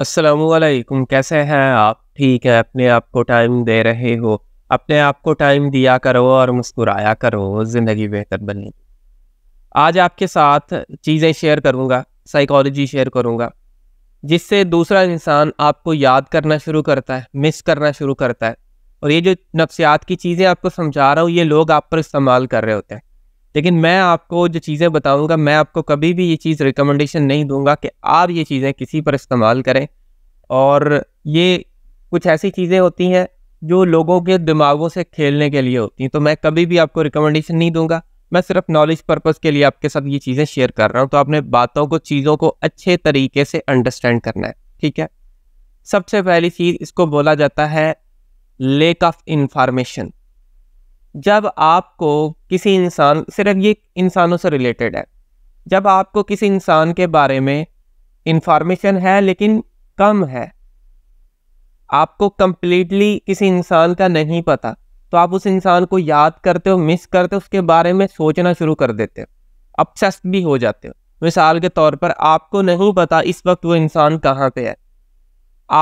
असलकुम कैसे हैं आप ठीक है अपने आप को टाइम दे रहे हो अपने आप को टाइम दिया करो और मुस्कुराया करो ज़िंदगी बेहतर बनी आज आपके साथ चीज़ें शेयर करूँगा साइकोलॉजी शेयर करूँगा जिससे दूसरा इंसान आपको याद करना शुरू करता है मिस करना शुरू करता है और ये जो नफ्सियात की चीज़ें आपको समझा रहा हूँ ये लोग आप पर इस्तेमाल कर रहे होते हैं लेकिन मैं आपको जो चीज़ें बताऊंगा मैं आपको कभी भी ये चीज़ रिकमेंडेशन नहीं दूंगा कि आप ये चीज़ें किसी पर इस्तेमाल करें और ये कुछ ऐसी चीज़ें होती हैं जो लोगों के दिमागों से खेलने के लिए होती हैं तो मैं कभी भी आपको रिकमेंडेशन नहीं दूंगा मैं सिर्फ नॉलेज पर्पज़ के लिए आपके साथ ये चीज़ें शेयर कर रहा हूँ तो आपने बातों को चीज़ों को अच्छे तरीके से अंडरस्टैंड करना है ठीक है सबसे पहली चीज़ इसको बोला जाता है लेक ऑफ इंफॉर्मेशन जब आपको किसी इंसान सिर्फ ये इंसानों से रिलेटेड है जब आपको किसी इंसान के बारे में इंफॉर्मेशन है लेकिन कम है आपको कम्प्लीटली किसी इंसान का नहीं पता तो आप उस इंसान को याद करते हो मिस करते हो उसके बारे में सोचना शुरू कर देते हो अपसेस्ड भी हो जाते हो मिसाल के तौर पर आपको नहीं पता इस वक्त वो इंसान कहाँ पे है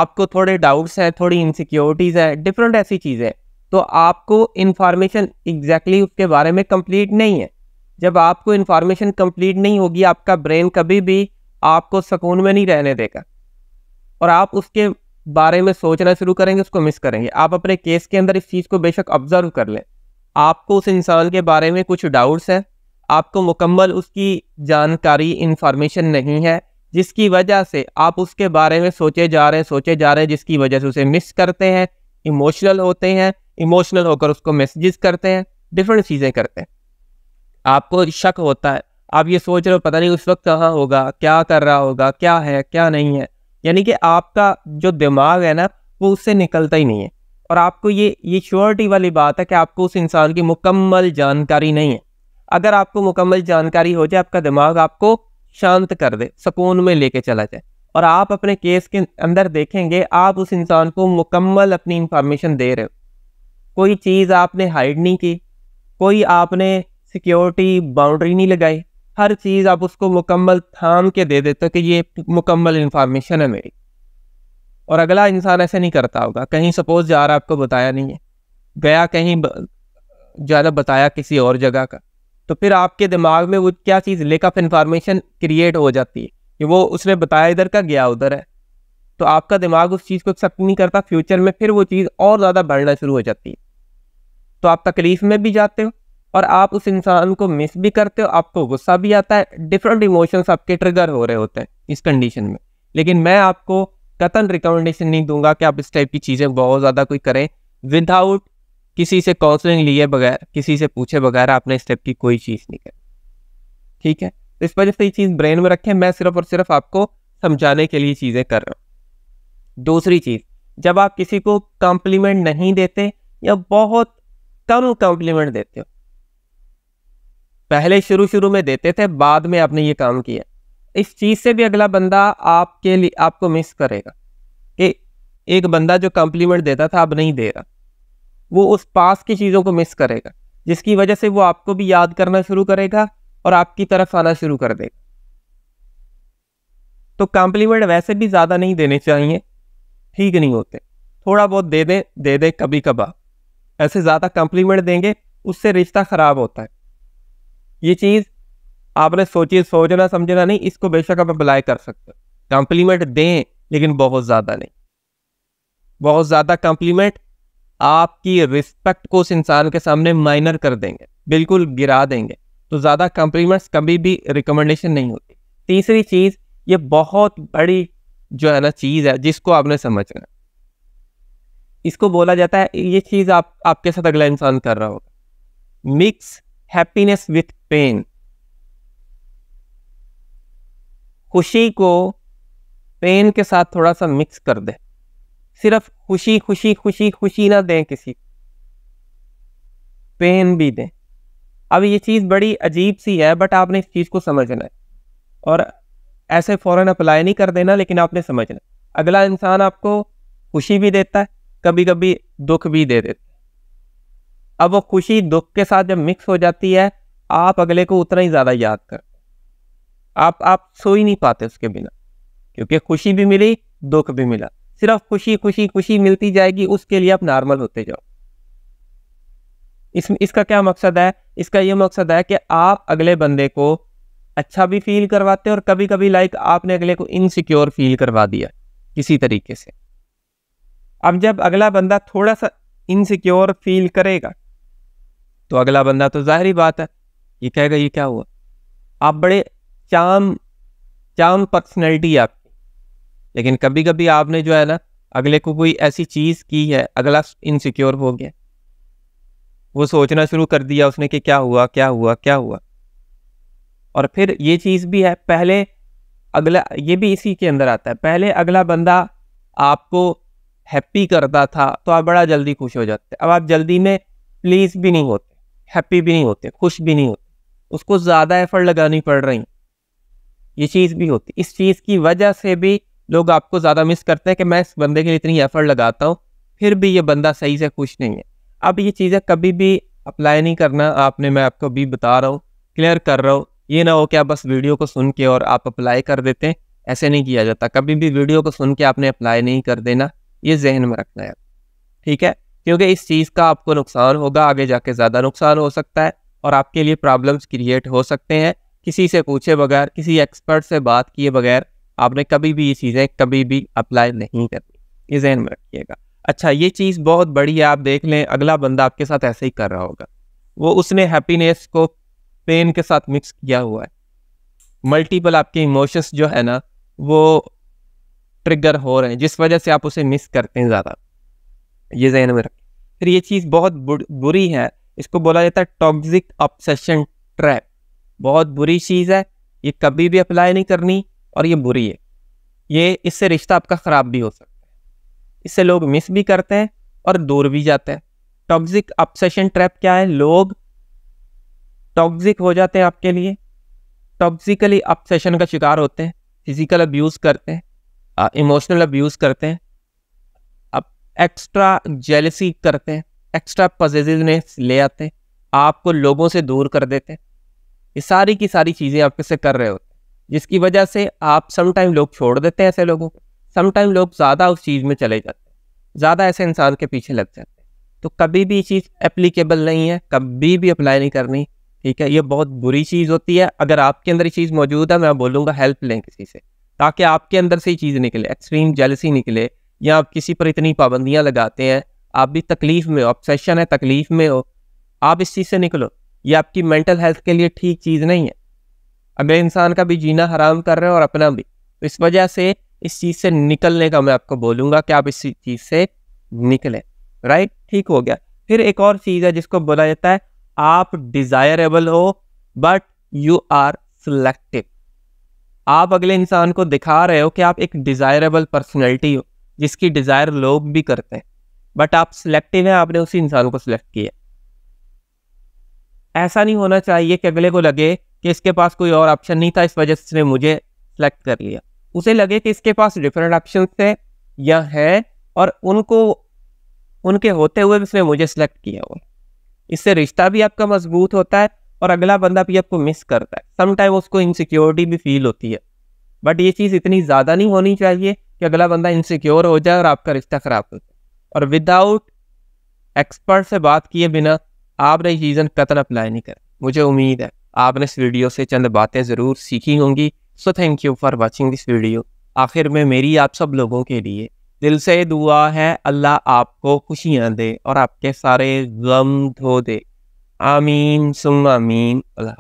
आपको थोड़े डाउट्स हैं थोड़ी इनसिक्योरिटीज़ हैं डिफरेंट ऐसी चीज़ें तो आपको इन्फॉर्मेशन एग्जैक्टली उसके बारे में कंप्लीट नहीं है जब आपको इन्फॉर्मेशन कंप्लीट नहीं होगी आपका ब्रेन कभी भी आपको सुकून में नहीं रहने देगा और आप उसके बारे में सोचना शुरू करेंगे उसको मिस करेंगे आप अपने केस के अंदर इस चीज़ को बेशक ऑब्जर्व कर लें आपको उस इंसान के बारे में कुछ डाउट्स हैं आपको मुकम्मल उसकी जानकारी इन्फॉर्मेशन नहीं है जिसकी वजह से आप उसके बारे में सोचे जा रहे हैं सोचे जा रहे हैं जिसकी वजह से उसे मिस करते हैं इमोशनल होते हैं इमोशनल होकर उसको मैसेजेस करते हैं डिफरेंट चीज़ें करते हैं आपको शक होता है आप ये सोच रहे हो पता नहीं उस वक्त कहाँ होगा क्या कर रहा होगा क्या है क्या नहीं है यानी कि आपका जो दिमाग है ना वो उससे निकलता ही नहीं है और आपको ये ये श्योरिटी वाली बात है कि आपको उस इंसान की मुकम्मल जानकारी नहीं है अगर आपको मुकम्मल जानकारी हो जाए आपका दिमाग आपको शांत कर दे सुकून में लेके चला जाए और आप अपने केस के अंदर देखेंगे आप उस इंसान को मुकम्मल अपनी इंफॉर्मेशन दे रहे हो कोई चीज़ आपने हाइड नहीं की कोई आपने सिक्योरिटी बाउंड्री नहीं लगाई हर चीज़ आप उसको मुकम्मल थाम के दे देते हो कि ये मुकम्मल इन्फॉर्मेशन है मेरी और अगला इंसान ऐसे नहीं करता होगा कहीं सपोज जा रहा आपको बताया नहीं है गया कहीं ज़्यादा बताया किसी और जगह का तो फिर आपके दिमाग में वो क्या चीज़ लेक ऑफ इन्फॉर्मेशन क्रिएट हो जाती है कि वो उसने बताया इधर का गया उधर है तो आपका दिमाग उस चीज़ को एक्सेप्ट नहीं करता फ्यूचर में फिर वो चीज़ और ज़्यादा बढ़ना शुरू हो जाती है तो आप तकलीफ में भी जाते हो और आप उस इंसान को मिस भी करते हो आपको गुस्सा भी आता है डिफरेंट इमोशंस आपके ट्रिगर हो रहे होते हैं इस कंडीशन में लेकिन मैं आपको कतन रिकमेंडेशन नहीं दूंगा कि आप इस टाइप की चीज़ें बहुत ज़्यादा कोई करें विदाउट किसी से काउंसलिंग लिए बगैर किसी से पूछे बगैर आपने इस टाइप की कोई चीज़ नहीं करी ठीक है तो इस वजह से ये चीज़ ब्रेन में रखें मैं सिर्फ और सिर्फ आपको समझाने के लिए चीज़ें कर रहा हूँ दूसरी चीज़ जब आप किसी को कॉम्प्लीमेंट नहीं देते या बहुत कम कॉम्प्लीमेंट तो देते हो पहले शुरू शुरू में देते थे बाद में आपने ये काम किया इस चीज़ से भी अगला बंदा आपके लिए आपको मिस करेगा कि एक बंदा जो कॉम्प्लीमेंट देता था अब नहीं दे रहा वो उस पास की चीज़ों को मिस करेगा जिसकी वजह से वो आपको भी याद करना शुरू करेगा और आपकी तरफ आना शुरू कर देगा तो कॉम्प्लीमेंट वैसे भी ज़्यादा नहीं देने चाहिए ठीक नहीं होते थोड़ा बहुत दे दे दे दे कभी कभार ऐसे ज़्यादा कॉम्प्लीमेंट देंगे उससे रिश्ता ख़राब होता है ये चीज़ आपने सोची सोचना समझना नहीं इसको बेशक आप अप्लाई कर सकते हो कॉम्प्लीमेंट दें लेकिन बहुत ज़्यादा नहीं बहुत ज़्यादा कॉम्प्लीमेंट आपकी रिस्पेक्ट को उस इंसान के सामने माइनर कर देंगे बिल्कुल गिरा देंगे तो ज़्यादा कॉम्प्लीमेंट्स कभी भी रिकमेंडेशन नहीं होती तीसरी चीज़ ये बहुत बड़ी जो है ना चीज़ है जिसको आपने समझना इसको बोला जाता है ये चीज़ आप आपके साथ अगला इंसान कर रहा होगा मिक्स हैप्पीनेस विथ पेन खुशी को पेन के साथ थोड़ा सा मिक्स कर दे सिर्फ खुशी खुशी खुशी खुशी ना दें किसी पेन भी दें अब ये चीज़ बड़ी अजीब सी है बट आपने इस चीज़ को समझना है और ऐसे फ़ौरन अप्लाई नहीं कर देना लेकिन आपने समझना अगला इंसान आपको खुशी भी देता है कभी कभी दुख भी दे देते अब वो खुशी दुख के साथ जब मिक्स हो जाती है आप अगले को उतना ही ज़्यादा याद करते आप आप सो ही नहीं पाते उसके बिना क्योंकि खुशी भी मिली दुख भी मिला सिर्फ खुशी खुशी खुशी मिलती जाएगी उसके लिए आप नॉर्मल होते जाओ इस इसका क्या मकसद है इसका यह मकसद है कि आप अगले बंदे को अच्छा भी फील करवाते और कभी कभी लाइक आपने अगले को इनसिक्योर फील करवा दिया किसी तरीके से अब जब अगला बंदा थोड़ा सा इनसिक्योर फील करेगा तो अगला बंदा तो जाहिर बात है ये कहेगा ये क्या हुआ आप बड़े चाम चाम पर्सनैलिटी आपकी लेकिन कभी कभी आपने जो है ना अगले को कोई ऐसी चीज़ की है अगला इनसिक्योर हो गया वो सोचना शुरू कर दिया उसने कि क्या हुआ क्या हुआ क्या हुआ और फिर ये चीज़ भी है पहले अगला ये भी इसी के अंदर आता है पहले अगला बंदा आपको हैप्पी करता था तो आप बड़ा जल्दी खुश हो जाते अब आप जल्दी में प्लीज भी नहीं होते हैप्पी भी नहीं होते खुश भी नहीं होते उसको ज़्यादा एफर्ट लगानी पड़ रही ये चीज़ भी होती इस चीज़ की वजह से भी लोग आपको ज़्यादा मिस करते हैं कि मैं इस बंदे के लिए इतनी एफर्ट लगाता हूँ फिर भी ये बंदा सही से खुश नहीं है अब ये चीज़ें कभी भी अप्लाई नहीं करना आपने मैं आपको भी बता रहा हूँ क्लियर कर रहा हूँ ये ना हो कि आप बस वीडियो को सुन के और आप अप्लाई कर देते हैं ऐसे नहीं किया जाता कभी भी वीडियो को सुन के आपने अप्लाई नहीं कर देना ये जहन में रखना है ठीक है क्योंकि इस चीज़ का आपको नुकसान होगा आगे जाके ज़्यादा नुकसान हो सकता है और आपके लिए प्रॉब्लम्स क्रिएट हो सकते हैं किसी से पूछे बगैर किसी एक्सपर्ट से बात किए बगैर आपने कभी भी ये चीज़ें कभी भी अप्लाई नहीं करनी ये जहन में रखिएगा अच्छा ये चीज़ बहुत बड़ी है आप देख लें अगला बंदा आपके साथ ऐसे ही कर रहा होगा वो उसने हैप्पीनेस को पेन के साथ मिक्स किया हुआ है मल्टीपल आपके इमोशंस जो है ना वो ट्रिगर हो रहे हैं जिस वजह से आप उसे मिस करते हैं ज़्यादा ये जहन में रखें फिर ये चीज़ बहुत बुरी है इसको बोला जाता है टॉक्सिक ऑब्सेशन ट्रैप बहुत बुरी चीज़ है ये कभी भी अप्लाई नहीं करनी और ये बुरी है ये इससे रिश्ता आपका ख़राब भी हो सकता है इससे लोग मिस भी करते हैं और दूर भी जाते हैं टॉक्सिक ऑब्सेशन ट्रैप क्या है लोग टॉक्सिक हो जाते हैं आपके लिए टॉक्सिकली ऑब्सेशन का शिकार होते हैं फिजिकल अब्यूज़ करते हैं इमोशनल अब्यूज़ करते हैं अब एक्स्ट्रा जेलसी करते हैं एक्स्ट्रा पजेसिवनेस ले आते हैं आपको लोगों से दूर कर देते हैं ये सारी की सारी चीज़ें आपके से कर रहे होते हैं जिसकी वजह से आप समटाइम लोग छोड़ देते हैं ऐसे लोगों को समटाइम लोग ज़्यादा उस चीज़ में चले जाते हैं ज़्यादा ऐसे इंसान के पीछे लग जाते हैं तो कभी भी ये चीज़ एप्लीकेबल नहीं है कभी भी अप्लाई नहीं करनी ठीक है ये बहुत बुरी चीज़ होती है अगर आपके अंदर ये चीज़ मौजूद है मैं बोलूँगा हेल्प लें किसी से ताकि आपके अंदर से ही चीज़ निकले एक्सट्रीम जेलसी निकले या आप किसी पर इतनी पाबंदियाँ लगाते हैं आप भी तकलीफ़ में हो ऑब्सेशन है तकलीफ़ में हो आप इस चीज़ से निकलो ये आपकी मेंटल हेल्थ के लिए ठीक चीज़ नहीं है अगले इंसान का भी जीना हराम कर रहे हो और अपना भी तो इस वजह से इस चीज़ से निकलने का मैं आपको बोलूँगा कि आप इस चीज़ से निकलें राइट ठीक हो गया फिर एक और चीज़ है जिसको बोला जाता है आप डिज़ायरेबल हो बट यू आर सिलेक्टिव आप अगले इंसान को दिखा रहे हो कि आप एक डिज़ायरेबल पर्सनैलिटी हो जिसकी डिज़ायर लोग भी करते हैं बट आप सिलेक्टिव हैं आपने उसी इंसान को सिलेक्ट किया ऐसा नहीं होना चाहिए कि अगले को लगे कि इसके पास कोई और ऑप्शन नहीं था इस वजह से मुझे सेलेक्ट कर लिया उसे लगे कि इसके पास डिफरेंट ऑप्शन थे या हैं और उनको उनके होते हुए इसने मुझे सेलेक्ट किया हुआ इससे रिश्ता भी आपका मजबूत होता है और अगला बंदा भी आपको मिस करता है समटाइम उसको इनसिक्योरिटी भी फील होती है बट ये चीज़ इतनी ज़्यादा नहीं होनी चाहिए कि अगला बंदा इनसिक्योर हो जाए और आपका रिश्ता ख़राब हो जाए और विदाउट एक्सपर्ट से बात किए बिना आपने ये चीज़ें कतल अप्लाई नहीं करा मुझे उम्मीद है आपने इस वीडियो से चंद बातें ज़रूर सीखी होंगी so thank you for watching this video आखिर में मेरी आप सब लोगों के लिए दिल से दुआ है अल्लाह आपको खुशियाँ दे और आपके सारे गम धो दे Amin, summa amin. Allah